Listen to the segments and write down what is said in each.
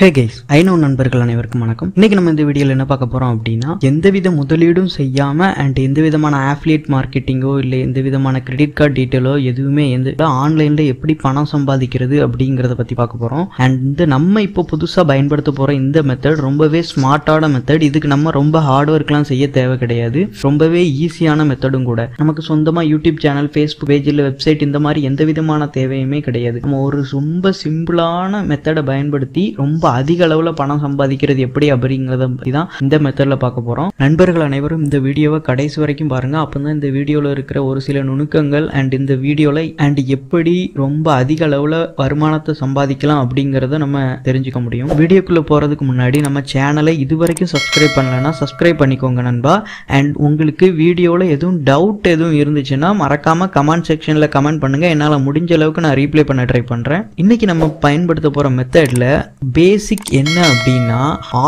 hey guys I know நண்பர்கள் அனைவருக்கும் வணக்கம் இன்னைக்கு நம்ம இந்த வீடியோவில் என்ன பார்க்க போகிறோம் அப்படின்னா எந்தவித முதலீடும் செய்யாமல் அண்ட் எந்த விதமான ஆஃப்லியேட் மார்க்கெட்டிங்கோ இல்லை எந்த விதமான கிரெடிட் கார்டு டீட்டெயிலோ எதுவுமே எந்த ஆன்லைனில் எப்படி பணம் சம்பாதிக்கிறது அப்படிங்கிறத பற்றி பார்க்க போகிறோம் அண்ட் இந்த நம்ம இப்போ புதுசாக பயன்படுத்த போகிற இந்த மெத்தட் ரொம்பவே ஸ்மார்ட்டான மெத்தட் இதுக்கு நம்ம ரொம்ப ஹார்ட் ஒர்க்லாம் செய்ய தேவை கிடையாது ரொம்பவே ஈஸியான மெத்தடும் கூட நமக்கு சொந்தமாக யூடியூப் சேனல் ஃபேஸ்புக் பேஜ் இல்லை வெப்சைட் இந்த மாதிரி எந்த விதமான தேவையுமே கிடையாது நம்ம ஒரு ரொம்ப சிம்பிளான மெத்தடை பயன்படுத்தி ரொம்ப அதிக அளவில் பணம் சம்பாதிக்கிறது எப்படி அப்படிங்கிறத பற்றி தான் இந்த மெத்தடில் பார்க்க போகிறோம் நண்பர்கள் அனைவரும் இந்த வீடியோவை கடைசி வரைக்கும் பாருங்கள் அப்போ தான் இந்த வீடியோவில் இருக்கிற ஒரு சில நுணுக்கங்கள் அண்ட் இந்த வீடியோவில் அண்ட் எப்படி ரொம்ப அதிக அளவில் வருமானத்தை சம்பாதிக்கலாம் அப்படிங்கிறத நம்ம தெரிஞ்சுக்க முடியும் வீடியோக்குள்ளே போகிறதுக்கு முன்னாடி நம்ம சேனலை இது வரைக்கும் சப்ஸ்கிரைப் பண்ணலன்னா சப்ஸ்கிரைப் பண்ணிக்கோங்க நண்பா அண்ட் உங்களுக்கு வீடியோவில் எதுவும் டவுட் எதுவும் இருந்துச்சுன்னா மறக்காமல் கமெண்ட் செக்ஷனில் கமெண்ட் பண்ணுங்கள் என்னால் முடிஞ்ச அளவுக்கு நான் ரீப்ளை பண்ண ட்ரை பண்ணுறேன் இன்றைக்கி நம்ம பயன்படுத்த போகிற மெத்தடில் பேஸ் பேசிக் என்ன அப்படின்னா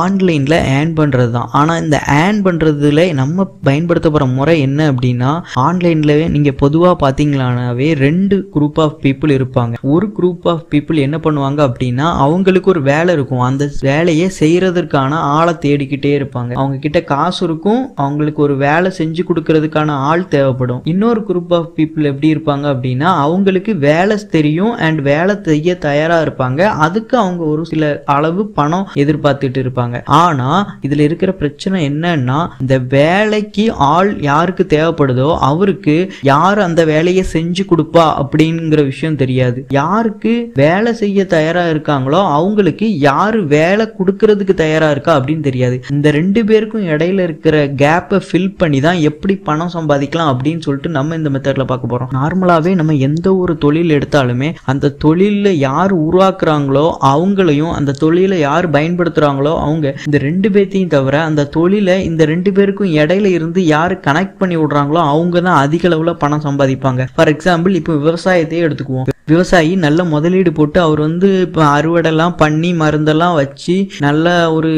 ஆன்லைனில் ஏர்ன் பண்ணுறது தான் ஆனால் இந்த ஏர்ன் பண்ணுறதுல நம்ம பயன்படுத்த போகிற முறை என்ன அப்படின்னா ஆன்லைனில் நீங்கள் பொதுவாக பார்த்தீங்களானாவே ரெண்டு குரூப் ஆஃப் பீப்புள் இருப்பாங்க ஒரு குரூப் ஆஃப் பீப்புள் என்ன பண்ணுவாங்க அப்படின்னா அவங்களுக்கு ஒரு வேலை இருக்கும் அந்த வேலையை செய்கிறதுக்கான ஆளை தேடிக்கிட்டே இருப்பாங்க அவங்க கிட்ட காசு இருக்கும் அவங்களுக்கு ஒரு வேலை செஞ்சு கொடுக்கறதுக்கான ஆள் தேவைப்படும் இன்னொரு குரூப் ஆஃப் பீப்புள் எப்படி இருப்பாங்க அப்படின்னா அவங்களுக்கு வேலை தெரியும் அண்ட் வேலை செய்ய தயாராக இருப்பாங்க அதுக்கு அவங்க ஒரு சில அளவு பணம் எதிர்பார்த்துட்டு இருப்பாங்க ஆனா இதுல இருக்கிற பிரச்சனை என்னன்னா இந்த வேலைக்கு ஆள் யாருக்கு தேவைப்படுதோ அவருக்கு யார் அந்த வேலையை செஞ்சு கொடுப்பா அப்படிங்கிற விஷயம் தெரியாது யாருக்கு வேலை செய்ய தயாரா இருக்காங்களோ அவங்களுக்கு யாரு வேலை கொடுக்கறதுக்கு தயாரா இருக்கா அப்படின்னு தெரியாது இந்த ரெண்டு பேருக்கும் இடையில இருக்கிற கேப்பை ஃபில் பண்ணி தான் எப்படி பணம் சம்பாதிக்கலாம் அப்படின்னு சொல்லிட்டு நம்ம இந்த மெத்தட்ல பார்க்க போறோம் நார்மலாவே நம்ம எந்த ஒரு தொழில் எடுத்தாலுமே அந்த தொழில யார் உருவாக்குறாங்களோ அவங்களையும் அந்த தொழில் தொழிலை யார் பயன்படுத்துகிறாங்களோ அவங்க இந்த ரெண்டு பேர்த்தையும் தவிர அந்த தொழிலை இந்த ரெண்டு பேருக்கும் இடையில இருந்து யார் கனெக்ட் பண்ணி விடுறாங்களோ அவங்க தான் அதிக அளவில் பணம் சம்பாதிப்பாங்க ஃபார் எக்ஸாம்பிள் இப்போ விவசாயத்தையே எடுத்துக்குவோம் விவசாயி நல்ல முதலீடு போட்டு அவர் வந்து இப்போ அறுவடைலாம் பண்ணி மருந்தெல்லாம் வச்சு நல்ல ஒரு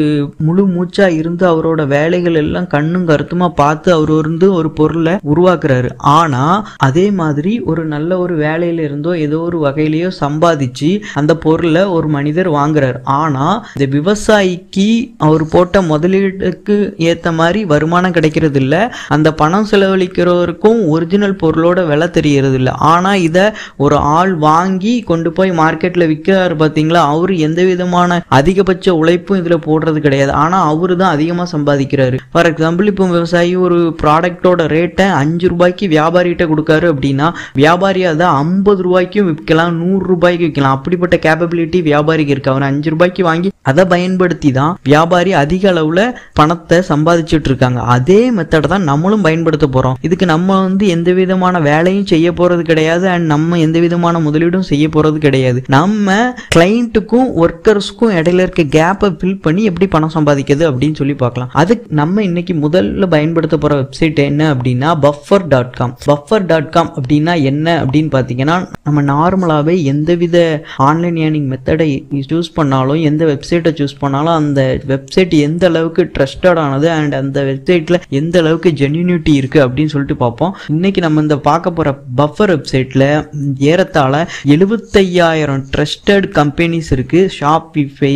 முழு மூச்சா இருந்து அவரோட வேலைகள் எல்லாம் கண்ணும் கருத்துமா பார்த்து அவர் வந்து ஒரு பொருளை உருவாக்குறாரு ஆனா அதே மாதிரி ஒரு நல்ல ஒரு வேலையில இருந்தோ ஏதோ ஒரு வகையிலயோ சம்பாதிச்சு அந்த பொருளை ஒரு மனிதர் வாங்குறாரு ஆனா இந்த விவசாயிக்கு அவர் போட்ட முதலீடுக்கு ஏத்த மாதிரி வருமானம் கிடைக்கிறது இல்ல அந்த பணம் செலவழிக்கிறவருக்கும் ஒரிஜினல் பொருளோட விலை தெரியறது இல்ல ஆனா இத ஒரு ஆள் வாங்கி கொண்டு போய் மார்க்கெட்ல விற்கிறாரு பாத்தீங்களா அவர் எந்த விதமான அதிகபட்ச உழைப்பும் இதுல போடுறது கிடையாது ஆனா அவர் தான் அதிகமா சம்பாதிக்கிறாரு ஃபார் எக்ஸாம்பிள் இப்போ விவசாயி ஒரு ப்ராடக்டோட ரேட்டை அஞ்சு ரூபாய்க்கு வியாபாரிகிட்ட கொடுக்காரு அப்படின்னா வியாபாரி அதை ஐம்பது ரூபாய்க்கும் விற்கலாம் நூறு ரூபாய்க்கு விற்கலாம் அப்படிப்பட்ட கேப்பபிலிட்டி வியாபாரிக்கு இருக்கு அவர் அஞ்சு ரூபாய் ரூபாய்க்கு வாங்கி அதை பயன்படுத்தி தான் வியாபாரி அதிக அளவுல பணத்தை சம்பாதிச்சுட்டு இருக்காங்க அதே மெத்தடை தான் நம்மளும் பயன்படுத்த போகிறோம் இதுக்கு நம்ம வந்து எந்த விதமான வேலையும் செய்ய போகிறது கிடையாது அண்ட் நம்ம எந்த விதமான முதலீடும் செய்ய போகிறது கிடையாது நம்ம கிளைண்ட்டுக்கும் ஒர்க்கர்ஸ்க்கும் இடையில இருக்க கேப்பை ஃபில் பண்ணி எப்படி பணம் சம்பாதிக்கிறது அப்படின்னு சொல்லி பார்க்கலாம் அதுக்கு நம்ம இன்னைக்கு முதல்ல பயன்படுத்த போகிற வெப்சைட் என்ன அப்படின்னா Buffer dot com Buffer dot com அப்படின்னா என்ன அப்படின்னு பார்த்தீங்கன்னா நம்ம நார்மலாகவே எந்தவித ஆன்லைன் ஏர்னிங் மெத்தடை யூஸ் பண்ணாலும் பண்ணாலும் எந்த வெப்சைட்டை சூஸ் பண்ணாலும் அந்த வெப்சைட் எந்த அளவுக்கு ட்ரஸ்டடானது அண்ட் அந்த வெப்சைட்டில் எந்த அளவுக்கு ஜென்யூனிட்டி இருக்குது அப்படின்னு சொல்லிட்டு பார்ப்போம் இன்னைக்கு நம்ம இந்த பார்க்க போகிற பஃபர் வெப்சைட்டில் ஏறத்தாழ எழுபத்தையாயிரம் ட்ரஸ்டட் கம்பெனிஸ் இருக்குது Shopify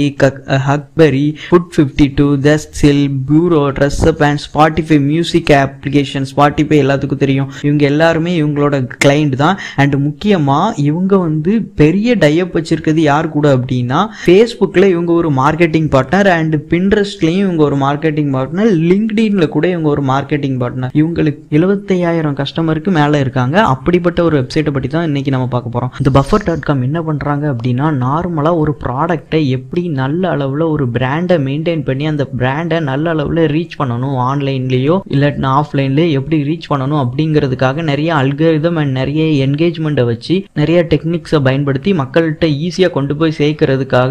Huckberry food fifty two தஸ்டில் பியூரோ அப் and Spotify music application Spotify எல்லாத்துக்கும் தெரியும் இவங்க எல்லாருமே இவங்களோட கிளைண்ட் தான் அண்ட் முக்கியமாக இவங்க வந்து பெரிய டைப் வச்சிருக்கிறது யார் கூட அப்படின்னா ஃபேஸ்புக் ஃபேஸ்புக்கில் இவங்க ஒரு மார்க்கெட்டிங் பார்ட்னர் அண்ட் பின்ட்ரெஸ்ட்லையும் இவங்க ஒரு மார்க்கெட்டிங் பார்ட்னர் லிங்க்டின்ல கூட இவங்க ஒரு மார்க்கெட்டிங் பார்ட்னர் இவங்களுக்கு எழுபத்தையாயிரம் கஸ்டமருக்கு மேலே இருக்காங்க அப்படிப்பட்ட ஒரு வெப்சைட்டை பற்றி தான் இன்னைக்கு நம்ம பார்க்க போகிறோம் இந்த பஃபர் டாட் காம் என்ன பண்ணுறாங்க அப்படின்னா நார்மலாக ஒரு ப்ராடக்டை எப்படி நல்ல அளவில் ஒரு பிராண்டை மெயின்டைன் பண்ணி அந்த பிராண்டை நல்ல அளவில் ரீச் பண்ணணும் ஆன்லைன்லேயோ இல்லை ஆஃப்லைன்லேயோ எப்படி ரீச் பண்ணணும் அப்படிங்கிறதுக்காக நிறைய அல்கரிதம் அண்ட் நிறைய என்கேஜ்மெண்ட்டை வச்சு நிறைய டெக்னிக்ஸை பயன்படுத்தி மக்கள்கிட்ட ஈஸியாக கொண்டு போய் சேர்க்கறதுக்காக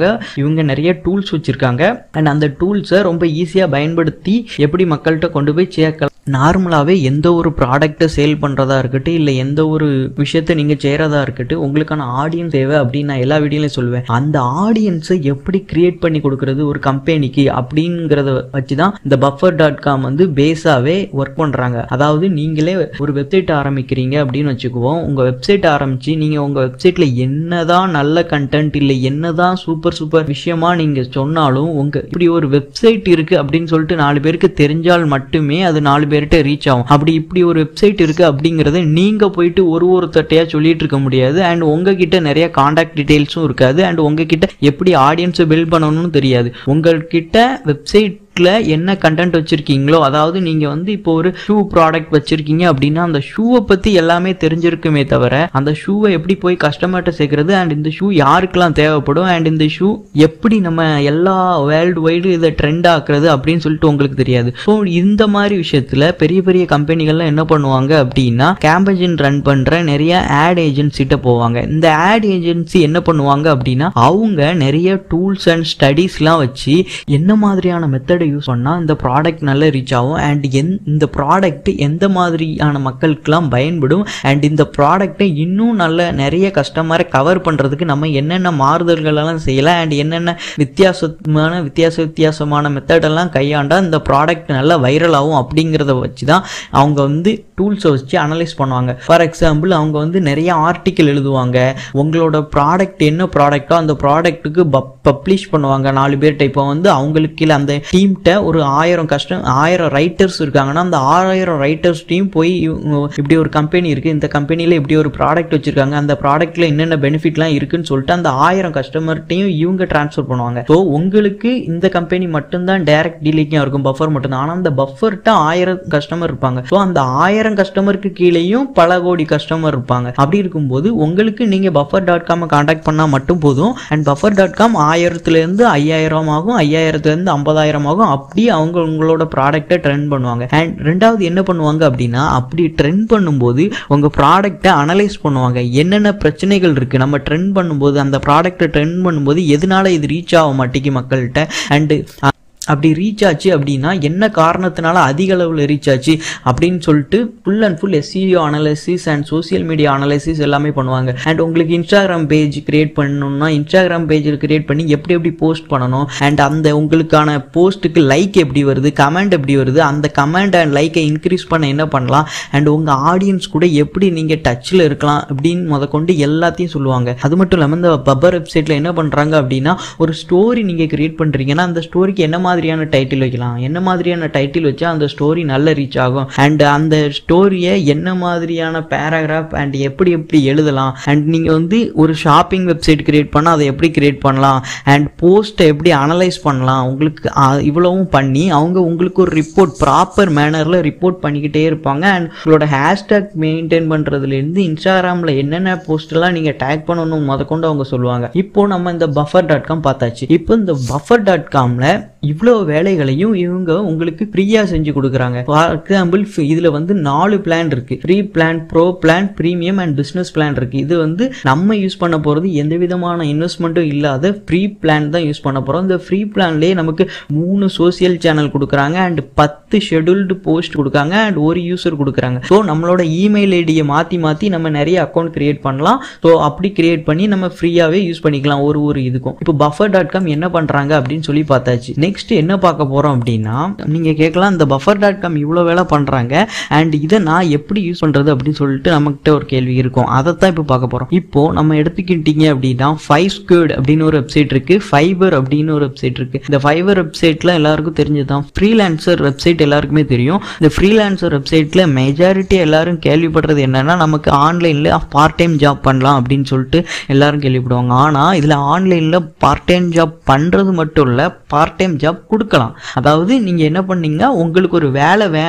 இவங்க நிறைய டூல்ஸ் வச்சுருக்காங்க அண்ட் அந்த டூல்ஸை ரொம்ப ஈஸியாக பயன்படுத்தி எப்படி மக்கள்கிட்ட கொண்டு போய் சேர்க்கலாம் நார்மலாகவே எந்த ஒரு ப்ராடக்ட்டை சேல் பண்ணுறதா இருக்கட்டும் இல்லை எந்த ஒரு விஷயத்தை நீங்கள் செய்கிறதா இருக்கட்டும் உங்களுக்கான ஆடியன்ஸ் தேவை அப்படின்னு நான் எல்லா வீடியோலையும் சொல்லுவேன் அந்த ஆடியன்ஸை எப்படி கிரியேட் பண்ணி கொடுக்கறது ஒரு கம்பெனிக்கு அப்படிங்கிறத வச்சு தான் இந்த பஃபர் டாட் காம் வந்து பேஸாகவே ஒர்க் பண்ணுறாங்க அதாவது நீங்களே ஒரு வெப்சைட் ஆரம்பிக்கிறீங்க அப்படின்னு வச்சுக்குவோம் உங்கள் வெப்சைட் ஆரம்பித்து நீங்கள் உங்கள் வெப்சைட்டில் என்னதான் நல்ல கண்டென்ட் இல்லை என்னதான் சூப்பர் சூப்பர் விஷயம் விஷயமா நீங்க சொன்னாலும் உங்கள் இப்படி ஒரு வெப்சைட் இருக்கு அப்படின்னு சொல்லிட்டு நாலு பேருக்கு தெரிஞ்சால் மட்டுமே அது நாலு பேர்கிட்ட ரீச் ஆகும் அப்படி இப்படி ஒரு வெப்சைட் இருக்கு அப்படிங்கறத நீங்கள் போயிட்டு ஒரு தட்டையா சொல்லிட்டு இருக்க முடியாது அண்ட் உங்ககிட்ட நிறைய காண்டாக்ட் டீடைல்ஸும் இருக்காது அண்ட் உங்ககிட்ட எப்படி ஆடியன்ஸை பில்ட் பண்ணணும்னு தெரியாது உங்கள்கிட்ட வெப்சைட் லிஸ்ட்டில் என்ன கண்டென்ட் வச்சுருக்கீங்களோ அதாவது நீங்கள் வந்து இப்போ ஒரு ஷூ ப்ராடக்ட் வச்சுருக்கீங்க அப்படின்னா அந்த ஷூவை பற்றி எல்லாமே தெரிஞ்சிருக்குமே தவிர அந்த ஷூவை எப்படி போய் கஸ்டமர்கிட்ட சேர்க்குறது அண்ட் இந்த ஷூ யாருக்கெல்லாம் தேவைப்படும் அண்ட் இந்த ஷூ எப்படி நம்ம எல்லா வேர்ல்டு வைடு இதை ட்ரெண்ட் ஆக்குறது அப்படின்னு சொல்லிட்டு உங்களுக்கு தெரியாது ஸோ இந்த மாதிரி விஷயத்தில் பெரிய பெரிய கம்பெனிகள்லாம் என்ன பண்ணுவாங்க அப்படின்னா கேம்பஜின் ரன் பண்ணுற நிறைய ஆட் ஏஜென்சிகிட்ட போவாங்க இந்த ஆட் ஏஜென்சி என்ன பண்ணுவாங்க அப்படின்னா அவங்க நிறைய டூல்ஸ் அண்ட் ஸ்டடீஸ்லாம் வச்சு என்ன மாதிரியான மெத்தட் யூஸ் பண்ணால் இந்த ப்ராடக்ட் நல்லா ரீச் ஆகும் அண்ட் எந் இந்த ப்ராடக்ட் எந்த மாதிரியான மக்களுக்கெல்லாம் பயன்படும் அண்ட் இந்த ப்ராடக்ட்டை இன்னும் நல்ல நிறைய கஸ்டமரை கவர் பண்ணுறதுக்கு நம்ம என்னென்ன மாறுதல்களெல்லாம் செய்யலாம் அண்ட் என்னென்ன வித்தியாசமான வித்தியாச வித்தியாசமான மெத்தடெல்லாம் கையாண்டால் இந்த ப்ராடக்ட் நல்லா வைரல் ஆகும் அப்படிங்கிறத வச்சு தான் அவங்க வந்து டூல்ஸை வச்சு அனலைஸ் பண்ணுவாங்க ஃபார் எக்ஸாம்பிள் அவங்க வந்து நிறைய ஆர்டிக்கல் எழுதுவாங்க உங்களோட ப்ராடக்ட் என்ன ப்ராடக்டோ அந்த ப்ராடக்ட்டுக்கு பப்ளிஷ் பண்ணுவாங்க நாலு பேர்கிட்ட இப்போ வந்து அவங்களுக்கு அந்த டீம் டீம்கிட்ட ஒரு ஆயிரம் கஸ்டம் ஆயிரம் ரைட்டர்ஸ் இருக்காங்கன்னா அந்த ஆயிரம் ரைட்டர்ஸ் டீம் போய் இப்படி ஒரு கம்பெனி இருக்குது இந்த கம்பெனியில் இப்படி ஒரு ப்ராடக்ட் வச்சுருக்காங்க அந்த ப்ராடக்ட்டில் என்னென்ன பெனிஃபிட்லாம் இருக்குன்னு சொல்லிட்டு அந்த ஆயிரம் கஸ்டமர்கிட்டையும் இவங்க ட்ரான்ஸ்ஃபர் பண்ணுவாங்க ஸோ உங்களுக்கு இந்த கம்பெனி மட்டும்தான் டேரக்ட் டீலிங்காக இருக்கும் பஃபர் மட்டும்தான் ஆனால் அந்த பஃபர்கிட்ட ஆயிரம் கஸ்டமர் இருப்பாங்க ஸோ அந்த ஆயிரம் கஸ்டமருக்கு கீழேயும் பல கோடி கஸ்டமர் இருப்பாங்க அப்படி இருக்கும்போது உங்களுக்கு நீங்கள் பஃபர் டாட் காமை காண்டாக்ட் பண்ணால் மட்டும் போதும் அண்ட் பஃபர் டாட் காம் ஆயிரத்துலேருந்து ஐயாயிரம் ஆகும் ஐயாயிரத்துலேருந்து ஐம்பதாயிரம் ஆகும் போகும் அப்படியே அவங்க உங்களோட ப்ராடக்டை ட்ரெண்ட் பண்ணுவாங்க அண்ட் ரெண்டாவது என்ன பண்ணுவாங்க அப்படின்னா அப்படி ட்ரெண்ட் பண்ணும்போது உங்கள் ப்ராடக்டை அனலைஸ் பண்ணுவாங்க என்னென்ன பிரச்சனைகள் இருக்குது நம்ம ட்ரெண்ட் பண்ணும்போது அந்த ப்ராடக்டை ட்ரெண்ட் பண்ணும்போது எதனால இது ரீச் ஆக மாட்டேங்குது மக்கள்கிட்ட அண்டு அப்படி ரீச் ஆச்சு அப்படின்னா என்ன காரணத்தினால அதிக அளவில் ரீச் ஆச்சு அப்படின்னு சொல்லிட்டு full and full SEO analysis and social media analysis எல்லாமே பண்ணுவாங்க அண்ட் உங்களுக்கு இன்ஸ்டாகிராம் பேஜ் கிரியேட் பண்ணணும்னா இன்ஸ்டாகிராம் பேஜ் கிரியேட் பண்ணி எப்படி எப்படி போஸ்ட் பண்ணணும் அண்ட் அந்த உங்களுக்கான போஸ்ட்டுக்கு லைக் எப்படி வருது கமெண்ட் எப்படி வருது அந்த கமெண்ட் அண்ட் லைக்கை இன்க்ரீஸ் பண்ண என்ன பண்ணலாம் அண்ட் உங்கள் ஆடியன்ஸ் கூட எப்படி நீங்கள் டச்சில் இருக்கலாம் அப்படின்னு முதக்கொண்டு எல்லாத்தையும் சொல்லுவாங்க அது மட்டும் இல்லாமல் இந்த பப்பர் வெப்சைட்டில் என்ன பண்ணுறாங்க அப்படின்னா ஒரு ஸ்டோரி நீங்கள் கிரியேட் பண்ணுறீங்கன்னா அந்த ஸ்டோரிக்கு என்ன மாதிரி மாதிரியான டைட்டில் வைக்கலாம் என்ன மாதிரியான டைட்டில் வச்சா அந்த ஸ்டோரி நல்ல ரீச் ஆகும் அண்ட் அந்த ஸ்டோரியை என்ன மாதிரியான பேராகிராஃப் அண்ட் எப்படி எப்படி எழுதலாம் அண்ட் நீங்கள் வந்து ஒரு ஷாப்பிங் வெப்சைட் கிரியேட் பண்ணால் அதை எப்படி கிரியேட் பண்ணலாம் அண்ட் போஸ்ட்டை எப்படி அனலைஸ் பண்ணலாம் உங்களுக்கு இவ்வளவும் பண்ணி அவங்க உங்களுக்கு ஒரு ரிப்போர்ட் ப்ராப்பர் மேனரில் ரிப்போர்ட் பண்ணிக்கிட்டே இருப்பாங்க அண்ட் உங்களோட ஹேஷ்டேக் மெயின்டைன் பண்ணுறதுலேருந்து இன்ஸ்டாகிராமில் என்னென்ன போஸ்ட்டெல்லாம் நீங்கள் டேக் பண்ணணும் முதக்கொண்டு அவங்க சொல்லுவாங்க இப்போ நம்ம இந்த பஃபர் டாட் காம் பார்த்தாச்சு இப்போ இந்த பஃபர் டாட் காமில் இவ்வளோ வேலைகளையும் இவங்க உங்களுக்கு ஃப்ரீயாக செஞ்சு கொடுக்குறாங்க ஃபார் எக்ஸாம்பிள் இதில் வந்து நாலு பிளான் இருக்கு free plan pro plan premium and business plan இருக்கு இது வந்து நம்ம யூஸ் பண்ண போகிறது எந்த விதமான இன்வெஸ்ட்மெண்ட்டும் இல்லாத ஃப்ரீ பிளான் தான் யூஸ் பண்ண போகிறோம் இந்த ஃப்ரீ பிளான்லேயே நமக்கு மூணு சோசியல் சேனல் கொடுக்குறாங்க அண்ட் பத்து ஷெடியூல்டு போஸ்ட் கொடுக்காங்க அண்ட் ஒரு யூசர் கொடுக்குறாங்க ஸோ நம்மளோட இமெயில் ஐடியை மாற்றி மாற்றி நம்ம நிறைய அக்கௌண்ட் கிரியேட் பண்ணலாம் ஸோ அப்படி கிரியேட் பண்ணி நம்ம ஃப்ரீயாகவே யூஸ் பண்ணிக்கலாம் ஒரு ஒரு இதுக்கும் இப்போ பஃபர் டாட் காம் என்ன பண்ணுறாங்க அப்படின்னு சொல்லி பார்த்தாச்சு நெக்ஸ்ட் என்ன பார்க்க போகிறோம் அப்படின்னா நீங்கள் கேட்கலாம் இந்த பஃபர் டாட் காம் இவ்வளோ வேலை பண்ணுறாங்க அண்ட் இதை நான் எப்படி யூஸ் பண்ணுறது அப்படின்னு சொல்லிட்டு நம்மகிட்ட ஒரு கேள்வி இருக்கும் அதை தான் இப்போ பார்க்க போகிறோம் இப்போது நம்ம எடுத்துக்கிட்டீங்க அப்படின்னா ஃபைவ் ஸ்கேர்ட் அப்படின்னு ஒரு வெப்சைட் இருக்குது ஃபைபர் அப்படின்னு ஒரு வெப்சைட் இருக்குது இந்த ஃபைபர் வெப்சைட்டில் எல்லாருக்கும் தெரிஞ்சதுதான் ஃப்ரீலான்சர் வெப்சைட் எல்லாருக்குமே தெரியும் இந்த ஃப்ரீலான்சர் வெப்சைட்டில் மெஜாரிட்டி எல்லாரும் கேள்விப்படுறது என்னென்னா நமக்கு ஆன்லைனில் பார்ட் டைம் ஜாப் பண்ணலாம் அப்படின்னு சொல்லிட்டு எல்லாரும் கேள்விப்படுவாங்க ஆனால் இதில் ஆன்லைனில் பார்ட் டைம் ஜாப் பண்ணுறது மட்டும் இல்லை பார்ட் டைம் ஜாப் கொடுக்கலாம் அதாவது நீங்கள் என்ன பண்ணீங்க உங்களுக்கு ஒரு வேலை வே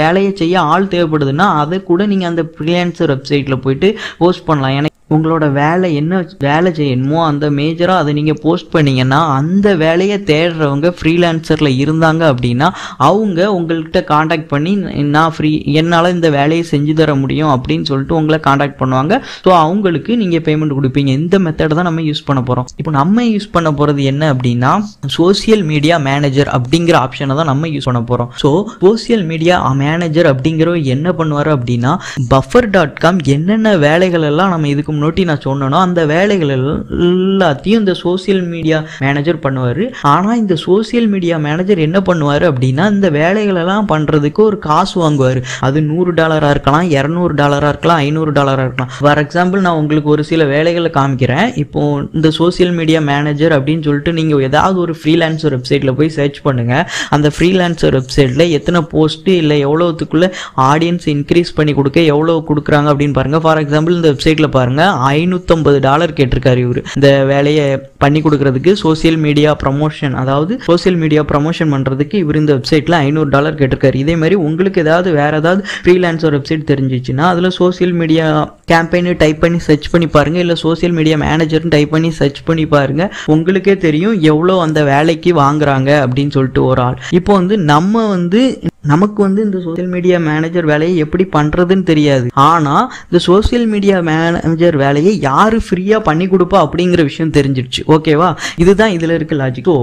வேலையை செய்ய ஆள் தேவைப்படுதுன்னா அதை கூட நீங்கள் அந்த ஃப்ரீலான்சர் வெப்சைட்டில் போயிட்டு போஸ்ட் பண்ணலாம் எனக்கு உங்களோட வேலை என்ன வேலை செய்யணுமோ அந்த மேஜராக அதை நீங்கள் போஸ்ட் பண்ணிங்கன்னா அந்த வேலையை தேடுறவங்க ஃப்ரீலான்சரில் இருந்தாங்க அப்படின்னா அவங்க உங்கள்கிட்ட காண்டாக்ட் பண்ணி நான் ஃப்ரீ என்னால் இந்த வேலையை செஞ்சு தர முடியும் அப்படின்னு சொல்லிட்டு உங்களை காண்டாக்ட் பண்ணுவாங்க ஸோ அவங்களுக்கு நீங்கள் பேமெண்ட் கொடுப்பீங்க இந்த மெத்தடை தான் நம்ம யூஸ் பண்ண போகிறோம் இப்போ நம்ம யூஸ் பண்ண போகிறது என்ன அப்படின்னா சோசியல் மீடியா மேனேஜர் அப்படிங்கிற ஆப்ஷனை தான் நம்ம யூஸ் பண்ண போகிறோம் ஸோ சோசியல் மீடியா மேனேஜர் அப்படிங்கிறவங்க என்ன பண்ணுவார் அப்படின்னா பஃபர் டாட் காம் என்னென்ன வேலைகள் எல்லாம் நம்ம இதுக்கு நோட்டி நான் சொன்னனோ அந்த வேலைகள் எல்லாத்தையும் இந்த சோசியல் மீடியா மேனேஜர் பண்ணுவார் ஆனால் இந்த சோசியல் மீடியா மேனேஜர் என்ன பண்ணுவார் அப்படின்னா இந்த வேலைகளெல்லாம் பண்ணுறதுக்கு ஒரு காசு வாங்குவார் அது நூறு டாலராக இருக்கலாம் இரநூறு டாலராக இருக்கலாம் ஐநூறு டாலராக இருக்கலாம் ஃபார் எக்ஸாம்பிள் நான் உங்களுக்கு ஒரு சில வேலைகளை காமிக்கிறேன் இப்போ இந்த சோசியல் மீடியா மேனேஜர் அப்படின்னு சொல்லிட்டு நீங்கள் ஏதாவது ஒரு ஃப்ரீலான்சர் வெப்சைட்டில் போய் சர்ச் பண்ணுங்கள் அந்த ஃப்ரீலான்சர் வெப்சைட்டில் எத்தனை போஸ்ட்டு இல்லை எவ்வளோத்துக்குள்ளே ஆடியன்ஸ் இன்க்ரீஸ் பண்ணி கொடுக்க எவ்வளோ கொடுக்குறாங்க அப்படின்னு பாருங்கள் ஃபார் எக்ஸாம்பிள் இந்த வெப்சைட்டில் பாருங்கள் ஐநூற்றம்பது டாலர் கேட்டிருக்காரு இவரு இந்த வேலையை பண்ணி கொடுக்கறதுக்கு சோசியல் மீடியா ப்ரமோஷன் அதாவது சோசியல் மீடியா ப்ரமோஷன் பண்ணுறதுக்கு இவர் இந்த வெப்சைட்டில் ஐநூறு டாலர் கேட்டிருக்காரு இதே மாதிரி உங்களுக்கு ஏதாவது வேறு ஏதாவது ஃப்ரீலான்சர் வெப்சைட் தெரிஞ்சிச்சுன்னா அதில் சோசியல் மீடியா கேம்பெயின் டைப் பண்ணி சர்ச் பண்ணி பாருங்கள் இல்லை சோசியல் மீடியா மேனேஜர்னு டைப் பண்ணி சர்ச் பண்ணி பாருங்கள் உங்களுக்கே தெரியும் எவ்வளோ அந்த வேலைக்கு வாங்குறாங்க அப்படின்னு சொல்லிட்டு ஒரு ஆள் இப்போ வந்து நம்ம வந்து நமக்கு வந்து இந்த சோசியல் மீடியா மேனேஜர் வேலையை எப்படி பண்ணுறதுன்னு தெரியாது ஆனால் இந்த சோசியல் மீடியா மேனேஜர் வேலையை யார் ஃப்ரீயாக பண்ணி கொடுப்பா அப்படிங்கிற விஷயம் தெரிஞ்சிடுச்சு ஓகேவா இதுதான் இதில் இருக்க லாஜிக் ஸோ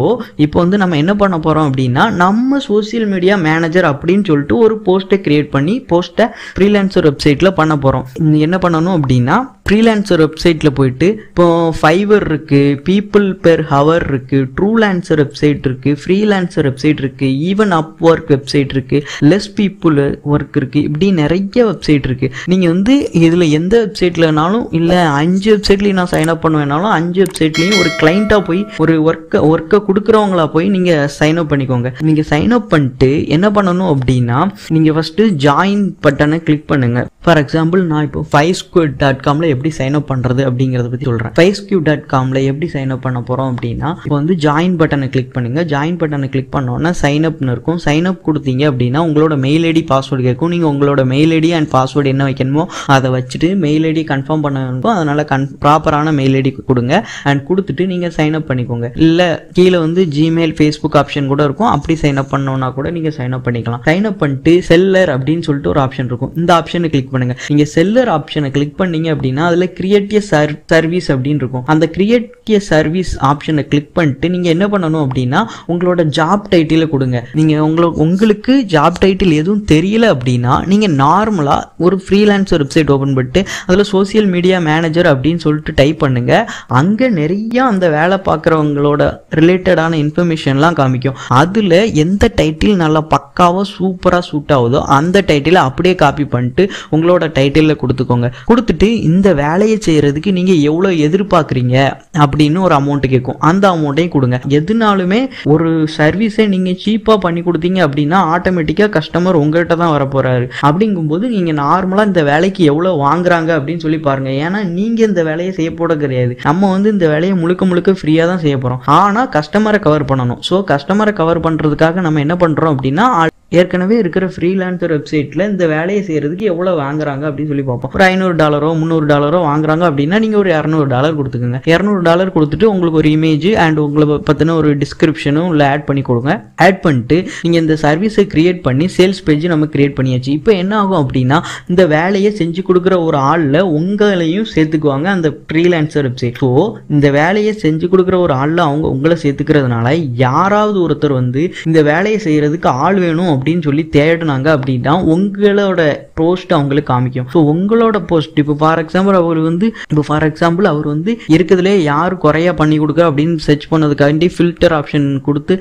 இப்போ வந்து நம்ம என்ன பண்ண போகிறோம் அப்படின்னா நம்ம சோசியல் மீடியா மேனேஜர் அப்படின்னு சொல்லிட்டு ஒரு போஸ்ட்டை கிரியேட் பண்ணி போஸ்ட்டை ஃப்ரீலான்சர் வெப்சைட்டில் பண்ண போகிறோம் என்ன பண்ணணும் அப்படின்னா ஃப்ரீலான்சர் வெப்சைட்டில் போயிட்டு இப்போ ஃபைவர் இருக்குது பீப்புள் பெர் ஹவர் இருக்குது ட்ரூலான்சர் வெப்சைட் இருக்குது ஃப்ரீலான்சர் வெப்சைட் இருக்குது ஈவன் அப் ஒர்க் வெப்சைட் இருக்குது லெஸ் பீப்புள் ஒர்க் இருக்குது இப்படி நிறைய வெப்சைட் இருக்குது நீங்கள் வந்து இதில் எந்த வெப்சைட்லனாலும் இல்லை அஞ்சு வெப்சைட்லேயும் நான் சைன் அப் பண்ணுவேனாலும் அஞ்சு வெப்சைட்லேயும் ஒரு கிளைண்ட்டாக போய் ஒரு ஒர்க்கை ஒர்க்கை கொடுக்குறவங்களா போய் நீங்கள் சைன் அப் பண்ணிக்கோங்க நீங்கள் சைன் அப் பண்ணிட்டு என்ன பண்ணணும் அப்படின்னா நீங்கள் ஃபஸ்ட்டு ஜாயின் பட்டனை கிளிக் பண்ணுங்கள் ஃபார் எக்ஸாம்பிள் நான் இப்போ ஃபைவ் ஸ்கியூட் டாட் காமில் எப்படி சைன் அப் பண்ணுறது அப்படிங்கிறத பற்றி சொல்கிறேன் ஃபைவ் ஸ்கியூ டாட் காமில் எப்படி சைன் அப் பண்ண போகிறோம் அப்படின்னா இப்போ வந்து ஜாயின் பட்டனை கிளிக் பண்ணுங்க ஜாயின் பட்டனை கிளிக் பண்ணோன்னா சைன் அப்னு இருக்கும் சைன் அப் கொடுத்தீங்க அப்படின்னா உங்களோட மெயில் ஐடி பாஸ்வேர்டு கேட்கும் நீங்கள் உங்களோட மெயில் ஐடி அண்ட் பாஸ்வேர்டு என்ன வைக்கணுமோ அதை வச்சுட்டு மெயில் ஐடி கன்ஃபார்ம் பண்ண அதனால் கன் ப்ராப்பரான மெயில் ஐடி கொடுங்க அண்ட் கொடுத்துட்டு நீங்கள் சைன் அப் பண்ணிக்கோங்க இல்லை கீழே வந்து ஜிமெயில் ஃபேஸ்புக் ஆப்ஷன் கூட இருக்கும் அப்படி சைன் அப் பண்ணோன்னா கூட நீங்கள் சைன் அப் பண்ணிக்கலாம் சைன் அப் பண்ணிட்டு செல்லர் அப்படின்னு சொல்லிட்டு ஒரு ஆப்ஷன் இருக்கும் இந்த ஆப்ஷனை கிளிக் பண்ணுங்கள் நீங்கள் செல்லர் ஆப்ஷனை கிளிக் பண்ணீங்க அப்படின்னா அதில் கிரியேட்டிய சர் சர்வீஸ் அப்படின்னு இருக்கும் அந்த கிரியேட்டிய சர்வீஸ் ஆப்ஷனை கிளிக் பண்ணிட்டு நீங்கள் என்ன பண்ணணும் அப்படின்னா உங்களோட ஜாப் டைட்டிலை கொடுங்க நீங்கள் உங்களை உங்களுக்கு ஜாப் டைட்டில் எதுவும் தெரியல அப்படின்னா நீங்கள் நார்மலாக ஒரு ஃப்ரீலான்ஸ் வெப்சைட் ஓப்பன் பண்ணிட்டு அதில் சோசியல் மீடியா மேனேஜர் அப்படின்னு சொல்லிட்டு டைப் பண்ணுங்கள் அங்கே நிறையா அந்த வேலை பார்க்குறவங்களோட ரிலேட்டடான இன்ஃபர்மேஷன்லாம் காமிக்கும் அதில் எந்த டைட்டில் நல்லா பக்காவாக சூப்பராக சூட் ஆகுதோ அந்த டைட்டிலை அப்படியே காப்பி பண்ணிட்டு உங்களுக்கு உங்களோட டைட்டிலில் கொடுத்துக்கோங்க கொடுத்துட்டு இந்த வேலையை செய்கிறதுக்கு நீங்கள் எவ்வளோ எதிர்பார்க்குறீங்க அப்படின்னு ஒரு அமௌண்ட் கேட்கும் அந்த அமௌண்ட்டையும் கொடுங்க எதுனாலுமே ஒரு சர்வீஸை நீங்கள் சீப்பாக பண்ணி கொடுத்தீங்க அப்படின்னா ஆட்டோமேட்டிக்காக கஸ்டமர் உங்கள்கிட்ட தான் வரப்போகிறாரு அப்படிங்கும்போது நீங்கள் நார்மலாக இந்த வேலைக்கு எவ்வளோ வாங்குறாங்க அப்படின்னு சொல்லி பாருங்கள் ஏன்னா நீங்கள் இந்த வேலையை செய்ய போட கிடையாது நம்ம வந்து இந்த வேலையை முழுக்க முழுக்க ஃப்ரீயாக தான் செய்ய போகிறோம் ஆனால் கஸ்டமரை கவர் பண்ணணும் ஸோ கஸ்டமரை கவர் பண்ணுறதுக்காக நம்ம என்ன பண்ணுறோம் அப்படின்னா ஏற்கனவே இருக்கிற ஃப்ரீலான்சர் வெப்சைட்டில் இந்த வேலையை செய்கிறதுக்கு எவ்வளோ வாங்குறாங்க அப்படின்னு சொல்லி பார்ப்போம் ஒரு ஐநூறு டாலரோ முந்நூறு டாலரோ வாங்குறாங்க அப்படின்னா நீங்கள் ஒரு இரநூறு டாலர் கொடுத்துக்கோங்க இரநூறு டாலர் கொடுத்துட்டு உங்களுக்கு ஒரு இமேஜ் அண்ட் உங்களை பற்றின ஒரு டிஸ்கிரிப்ஷனும் உள்ள ஆட் பண்ணி கொடுங்க ஆட் பண்ணிட்டு நீங்கள் இந்த சர்வீஸை கிரியேட் பண்ணி சேல்ஸ் பேஜ் நம்ம கிரியேட் பண்ணியாச்சு இப்போ என்ன ஆகும் அப்படின்னா இந்த வேலையை செஞ்சு கொடுக்குற ஒரு ஆளில் உங்களையும் சேர்த்துக்குவாங்க அந்த ஃப்ரீலான்சர் வெப்சைட் ஸோ இந்த வேலையை செஞ்சு கொடுக்குற ஒரு ஆளில் அவங்க உங்களை சேர்த்துக்கிறதுனால யாராவது ஒருத்தர் வந்து இந்த வேலையை செய்கிறதுக்கு ஆள் வேணும் அப்படின்னு சொல்லி தேடினாங்க அப்படின்னா உங்களோட போஸ்ட் அவங்களுக்கு காமிக்கும் ஸோ உங்களோட போஸ்ட் இப்போ ஃபார் எக்ஸாம்பிள் அவர் வந்து இப்போ ஃபார் எக்ஸாம்பிள் அவர் வந்து இருக்கிறதுல யார் குறையா பண்ணி கொடுக்குற அப்படின்னு சர்ச் பண்ணதுக்காண்டி ஃபில்டர் ஆப்ஷன் கொடுத்து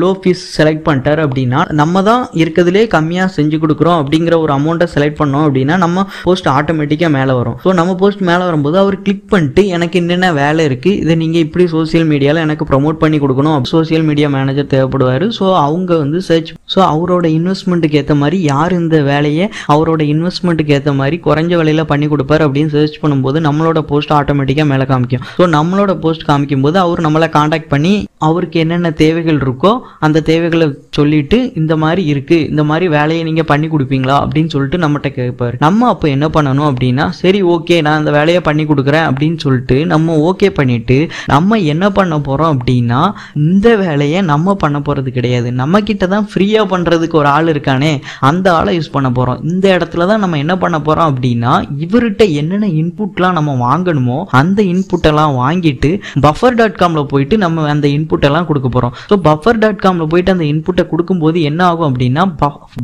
லோ ஃபீஸ் செலக்ட் பண்ணிட்டார் அப்படின்னா நம்ம தான் இருக்கிறதுலே கம்மியாக செஞ்சு கொடுக்குறோம் அப்படிங்கிற ஒரு அமௌண்ட்டை செலக்ட் பண்ணோம் அப்படின்னா நம்ம போஸ்ட் ஆட்டோமேட்டிக்காக மேலே வரும் ஸோ நம்ம போஸ்ட் மேலே வரும்போது அவர் கிளிக் பண்ணிட்டு எனக்கு என்னென்ன வேலை இருக்குது இதை நீங்கள் இப்படி சோசியல் மீடியாவில் எனக்கு ப்ரொமோட் பண்ணி கொடுக்கணும் சோசியல் மீடியா மேனேஜர் தேவைப்படுவார் ஸோ அவங்க வந்து சர்ச் ஸோ அவர் அவரோட இன்வெஸ்ட்மெண்ட்டுக்கு ஏற்ற மாதிரி யார் இந்த வேலையை அவரோட இன்வெஸ்ட்மெண்ட்டுக்கு ஏற்ற மாதிரி குறைஞ்ச விலையில் பண்ணி கொடுப்பார் அப்படின்னு சர்ச் பண்ணும்போது நம்மளோட போஸ்ட் ஆட்டோமேட்டிக்காக மேலே காமிக்கும் ஸோ நம்மளோட போஸ்ட் காமிக்கும் போது அவர் நம்மளை காண்டாக்ட் பண்ணி அவருக்கு என்னென்ன தேவைகள் இருக்கோ அந்த தேவைகளை சொல்லிட்டு இந்த மாதிரி இருக்கு இந்த மாதிரி வேலையை நீங்கள் பண்ணி கொடுப்பீங்களா அப்படின்னு சொல்லிட்டு நம்மகிட்ட கேட்பாரு நம்ம அப்போ என்ன பண்ணணும் அப்படின்னா சரி ஓகே நான் அந்த வேலையை பண்ணி கொடுக்குறேன் அப்படின்னு சொல்லிட்டு நம்ம ஓகே பண்ணிட்டு நம்ம என்ன பண்ண போகிறோம் அப்படின்னா இந்த வேலையை நம்ம பண்ண போகிறது கிடையாது நம்ம கிட்ட தான் ஃப்ரீயாக பண்ணுற பண்ணுறதுக்கு ஒரு ஆள் இருக்கானே அந்த ஆளை யூஸ் பண்ண போகிறோம் இந்த இடத்துல தான் நம்ம என்ன பண்ண போகிறோம் அப்படின்னா இவர்கிட்ட என்னென்ன இன்புட்லாம் நம்ம வாங்கணுமோ அந்த இன்புட்டெல்லாம் வாங்கிட்டு பஃபர் டாட் காமில் போயிட்டு நம்ம அந்த இன்புட்டெல்லாம் கொடுக்க போகிறோம் ஸோ பஃபர் டாட் காமில் போயிட்டு அந்த இன்புட்டை கொடுக்கும்போது என்ன ஆகும் அப்படின்னா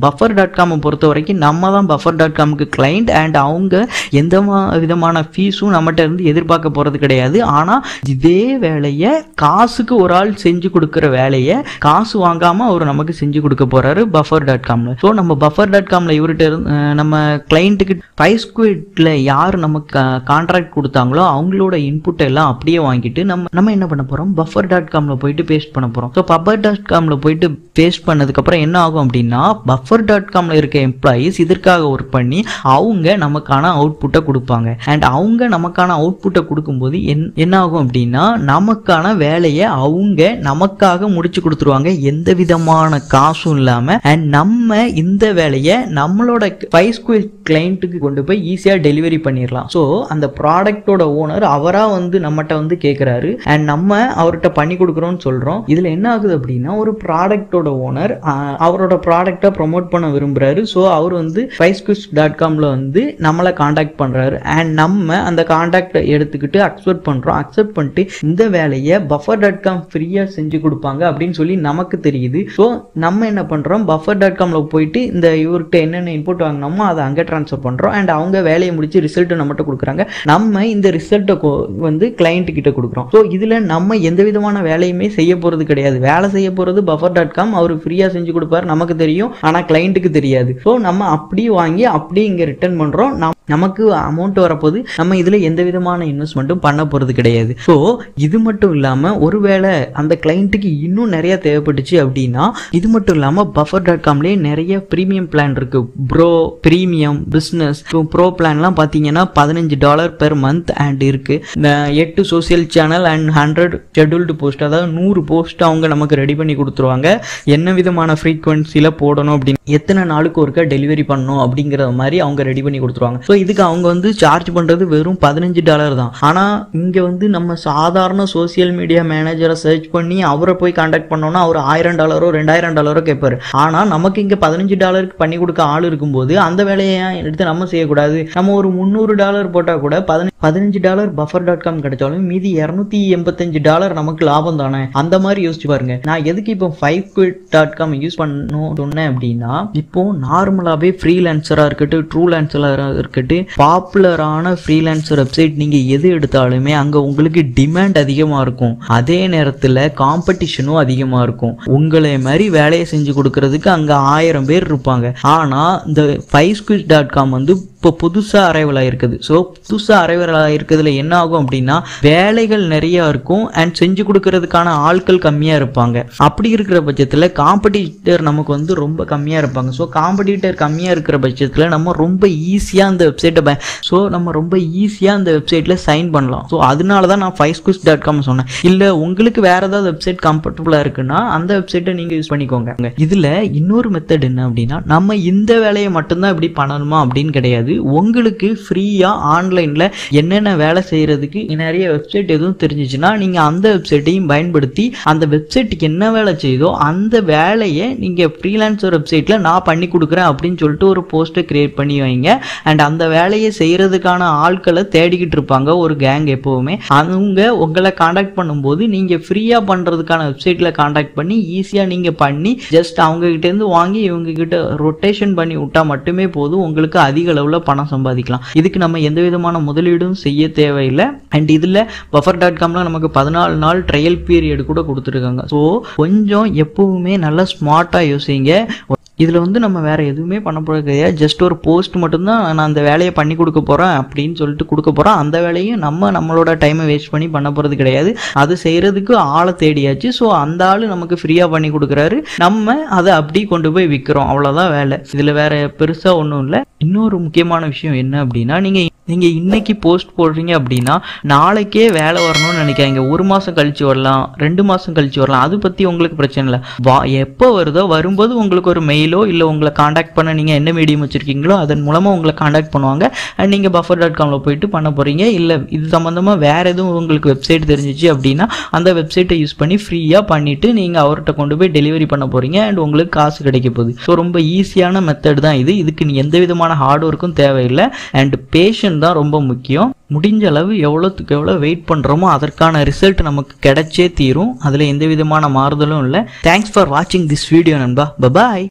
பஃபர் டாட் காமை பொறுத்த வரைக்கும் நம்ம தான் பஃபர் டாட் காமுக்கு கிளைண்ட் அண்ட் அவங்க எந்த விதமான ஃபீஸும் நம்மகிட்ட இருந்து எதிர்பார்க்க போகிறது கிடையாது ஆனால் இதே வேலையை காசுக்கு ஒரு ஆள் செஞ்சு கொடுக்குற வேலையை காசு வாங்காமல் அவர் நமக்கு செஞ்சு கொடுக்க போகிறார் பண்ணுறாரு பஃபர் டாட் காம்ல ஸோ நம்ம பஃபர் டாட் காம்ல இவர்கிட்ட நம்ம கிளைண்ட்டுக்கு பைஸ்குவிட்டில் யார் நமக்கு கான்ட்ராக்ட் கொடுத்தாங்களோ அவங்களோட இன்புட் எல்லாம் அப்படியே வாங்கிட்டு நம்ம நம்ம என்ன பண்ண போறோம் பஃபர் டாட் காமில் போயிட்டு பேஸ்ட் பண்ண போகிறோம் ஸோ பஃபர் டாட் காமில் போயிட்டு பேஸ்ட் பண்ணதுக்கப்புறம் என்ன ஆகும் அப்படின்னா பஃபர் டாட் காமில் இருக்க எம்ப்ளாயீஸ் இதற்காக ஒர்க் பண்ணி அவங்க நமக்கான அவுட்புட்டை கொடுப்பாங்க அண்ட் அவங்க நமக்கான அவுட்புட்டை கொடுக்கும்போது என் என்ன ஆகும் அப்படின்னா நமக்கான வேலையை அவங்க நமக்காக முடிச்சு கொடுத்துருவாங்க எந்த விதமான காசும் இல்லாமல் அண்ட் நம்ம இந்த வேலையை நம்மளோட ஃபைவ் ஸ்கூல் கிளைண்ட்டுக்கு கொண்டு போய் ஈஸியா டெலிவரி பண்ணிடலாம் ஸோ அந்த ப்ராடக்டோட ஓனர் அவரா வந்து நம்மகிட்ட வந்து கேட்குறாரு அண்ட் நம்ம அவர்கிட்ட பண்ணி கொடுக்குறோம்னு சொல்றோம் இதுல என்ன ஆகுது அப்படின்னா ஒரு ப்ராடக்டோட ஓனர் அவரோட ப்ராடக்டை ப்ரொமோட் பண்ண விரும்புறாரு ஸோ அவர் வந்து ஃபைவ் ஸ்கூல்ஸ் டாட் காம்ல வந்து நம்மளை காண்டாக்ட் பண்றாரு அண்ட் நம்ம அந்த காண்டாக்டை எடுத்துக்கிட்டு அக்செப்ட் பண்றோம் அக்செப்ட் பண்ணிட்டு இந்த வேலையை பஃபர் டாட் காம் ஃப்ரீயா செஞ்சு கொடுப்பாங்க அப்படின்னு சொல்லி நமக்கு தெரியுது ஸோ நம்ம என்ன பண்றோம் அப்புறம் பஃபர் டாட் காமில் போயிட்டு இந்த இவர்கிட்ட என்னென்ன இன்புட் வாங்கினோமோ அதை அங்கே ட்ரான்ஸ்ஃபர் பண்ணுறோம் அண்ட் அவங்க வேலையை முடிச்சு ரிசல்ட்டு நம்மகிட்ட கொடுக்குறாங்க நம்ம இந்த ரிசல்ட்டை வந்து கிளைண்ட்டு கிட்ட கொடுக்குறோம் ஸோ இதில் நம்ம எந்த விதமான வேலையுமே செய்ய போகிறது கிடையாது வேலை செய்ய போகிறது பஃபர் டாட் காம் அவர் ஃப்ரீயாக செஞ்சு கொடுப்பார் நமக்கு தெரியும் ஆனால் கிளைண்ட்டுக்கு தெரியாது ஸோ நம்ம அப்படியே வாங்கி அப்படியே இங்கே ரிட்டர்ன் பண்ணுறோம் நம்ம நமக்கு அமௌண்ட் வரப்போது நம்ம இதில் எந்த விதமான இன்வெஸ்ட்மெண்ட்டும் பண்ண போகிறது கிடையாது ஸோ இது மட்டும் இல்லாமல் ஒருவேளை அந்த கிளைண்ட்டுக்கு இன்னும் நிறைய தேவைப்பட்டுச்சு அப்படின்னா இது மட்டும் இல்லாமல் பஃபர் டாட் காம்லேயே நிறைய ப்ரீமியம் பிளான் இருக்குது ப்ரோ ப்ரீமியம் பிஸ்னஸ் ப்ரோ பிளான்லாம் பார்த்தீங்கன்னா பதினஞ்சு டாலர் பெர் மந்த் அண்ட் இருக்குது எட்டு social channel and hundred scheduled post அதாவது நூறு போஸ்ட் அவங்க நமக்கு ரெடி பண்ணி கொடுத்துருவாங்க என்ன விதமான ஃப்ரீக்வன்சியில் போடணும் அப்படின்னு எத்தனை நாளுக்கு ஒருக்கா டெலிவரி பண்ணணும் அப்படிங்கிற மாதிரி அவங்க ரெடி பண்ணி கொடுத்துருவாங்க ஸோ இதுக்கு அவங்க வந்து சார்ஜ் பண்ணுறது வெறும் பதினஞ்சு டாலர் தான் ஆனால் இங்கே வந்து நம்ம சாதாரண சோசியல் மீடியா மேனேஜரை சர்ச் பண்ணி அவரை போய் காண்டாக்ட் பண்ணோன்னா அவர் ஆயிரம் டாலரோ ரெண்டாயிரம் டாலரோ கேட்பாரு ஆனால் நமக்கு இங்கே பதினஞ்சு டாலருக்கு பண்ணி கொடுக்க ஆள் இருக்கும்போது அந்த வேலையை எடுத்து நம்ம செய்யக்கூடாது நம்ம ஒரு முந்நூறு டாலர் போட்டால் கூட பதினஞ்சு பதினஞ்சு டாலர் பஃபர் டாட் காம் கிடைச்சாலும் மீதி இரநூத்தி எண்பத்தஞ்சு டாலர் நமக்கு லாபம் தானே அந்த மாதிரி யோசிச்சு பாருங்க நான் எதுக்கு இப்போ five quid dot com use பண்ணணும் சொன்னேன் அப்படின்னா இப்போ நார்மலாகவே ஃப்ரீலான்சராக இருக்கட்டும் ட்ரூ ட்ரூலான்சராக இருக்கட்டும் சொல்லிட்டு பாப்புலரான ஃப்ரீலான்சர் வெப்சைட் நீங்க எது எடுத்தாலுமே அங்க உங்களுக்கு டிமாண்ட் அதிகமா இருக்கும் அதே நேரத்துல காம்படிஷனும் அதிகமா இருக்கும் உங்களை மாதிரி வேலையை செஞ்சு கொடுக்கறதுக்கு அங்க ஆயிரம் பேர் இருப்பாங்க ஆனா இந்த ஃபைவ் ஸ்குவிட் டாட் காம் வந்து இப்போ புதுசாக அரைவலாக இருக்குது ஸோ புதுசாக அரைவலாக இருக்கிறதுல என்ன ஆகும் அப்படின்னா வேலைகள் நிறையா இருக்கும் அண்ட் செஞ்சு கொடுக்கறதுக்கான ஆட்கள் கம்மியாக இருப்பாங்க அப்படி இருக்கிற பட்சத்தில் காம்படிட்டர் நமக்கு வந்து ரொம்ப கம்மியாக இருப்பாங்க ஸோ காம்படிட்டர் கம்மியாக இருக்கிற பட்சத்தில் நம்ம ரொம்ப ஈஸியாக அந்த வெப்சைட்டை ஸோ நம்ம ரொம்ப ஈஸியாக அந்த வெப்சைட்டில் சைன் பண்ணலாம் ஸோ அதனால தான் நான் ஃபைவ் ஸ்குஸ் டாட் காம் சொன்னேன் இல்லை உங்களுக்கு வேறு ஏதாவது வெப்சைட் கம்ஃபர்டபுளாக இருக்குன்னா அந்த வெப்சைட்டை நீங்கள் யூஸ் பண்ணிக்கோங்க இதில் இன்னொரு மெத்தட் என்ன அப்படின்னா நம்ம இந்த வேலையை மட்டும்தான் இப்படி பண்ணணுமா அப்படின்னு கிடையாது போது உங்களுக்கு ஃப்ரீயாக ஆன்லைனில் என்னென்ன வேலை செய்கிறதுக்கு நிறைய வெப்சைட் எதுவும் தெரிஞ்சிச்சுன்னா நீங்கள் அந்த வெப்சைட்டையும் பயன்படுத்தி அந்த வெப்சைட்டுக்கு என்ன வேலை செய்தோ அந்த வேலையை நீங்கள் ஃப்ரீலான்சர் வெப்சைட்டில் நான் பண்ணி கொடுக்குறேன் அப்படின்னு சொல்லிட்டு ஒரு போஸ்ட்டை க்ரியேட் பண்ணி வைங்க அண்ட் அந்த வேலையை செய்கிறதுக்கான ஆட்களை தேடிக்கிட்டு இருப்பாங்க ஒரு கேங் எப்போவுமே அவங்க உங்களை காண்டாக்ட் பண்ணும்போது நீங்கள் ஃப்ரீயாக பண்ணுறதுக்கான வெப்சைட்டில் காண்டாக்ட் பண்ணி ஈஸியாக நீங்கள் பண்ணி ஜஸ்ட் அவங்ககிட்டேருந்து வாங்கி இவங்ககிட்ட ரொட்டேஷன் பண்ணி விட்டால் மட்டுமே போதும் உங்களுக்கு அதிக அளவில் பணம் சம்பாதிக்கலாம் இதுக்கு நம்ம எந்த விதமான முதலீடும் செய்ய தேவையில்லை அண்ட் இதில் பஃபர் டாட் காம்ல நமக்கு பதினாலு நாள் ட்ரையல் பீரியட் கூட கொடுத்துருக்காங்க ஸோ கொஞ்சம் எப்பவுமே நல்லா ஸ்மார்ட்டாக யோசிங்க இதில் வந்து நம்ம வேறு எதுவுமே பண்ண போகிறது கிடையாது ஜஸ்ட் ஒரு போஸ்ட் மட்டும்தான் நான் அந்த வேலையை பண்ணி கொடுக்க போகிறேன் அப்படின்னு சொல்லிட்டு கொடுக்க போகிறோம் அந்த வேலையும் நம்ம நம்மளோட டைமை வேஸ்ட் பண்ணி பண்ண போகிறது கிடையாது அது செய்கிறதுக்கு ஆளை தேடியாச்சு ஸோ அந்த ஆள் நமக்கு ஃப்ரீயாக பண்ணி கொடுக்குறாரு நம்ம அதை அப்படி கொண்டு போய் விற்கிறோம் அவ்வளோதான் வேலை இதில் வேறு பெருசாக ஒன்றும் இல்லை இன்னொரு முக்கியமான விஷயம் என்ன அப்படின்னா நீங்கள் நீங்கள் இன்றைக்கி போஸ்ட் போடுறீங்க அப்படின்னா நாளைக்கே வேலை வரணும்னு நினைக்காதீங்க ஒரு மாதம் கழித்து வரலாம் ரெண்டு மாதம் கழித்து வரலாம் அது பற்றி உங்களுக்கு பிரச்சனை இல்லை வா எப்போ வருதோ வரும்போது உங்களுக்கு ஒரு மெயிலோ இல்லை உங்களை காண்டாக்ட் பண்ண நீங்கள் என்ன மீடியம் வச்சுருக்கீங்களோ அதன் மூலமாக உங்களை காண்டாக்ட் பண்ணுவாங்க அண்ட் நீங்கள் பஃபர் டாட் காமில் போயிட்டு பண்ண போகிறீங்க இல்லை இது சம்மந்தமாக வேறு எதுவும் உங்களுக்கு வெப்சைட் தெரிஞ்சிச்சு அப்படின்னா அந்த வெப்சைட்டை யூஸ் பண்ணி ஃப்ரீயாக பண்ணிவிட்டு நீங்கள் அவர்கிட்ட கொண்டு போய் டெலிவரி பண்ண போகிறீங்க அண்ட் உங்களுக்கு காசு கிடைக்க போகுது ஸோ ரொம்ப ஈஸியான மெத்தட் தான் இது இதுக்கு நீ எந்த விதமான ஹார்ட் ஒர்க்கும் தேவையில்லை அண்ட் பேஷண்ட் தான் ரொம்ப முக்கியம் முடிஞ்ச அளவு எவ்வளோத்துக்கு எவ்வளோ வெயிட் பண்ணுறோமோ அதற்கான ரிசல்ட் நமக்கு கிடைச்சே தீரும் அதில் எந்த விதமான மாறுதலும் இல்லை தேங்க்ஸ் ஃபார் வாட்சிங் திஸ் வீடியோ நண்பா பபாய்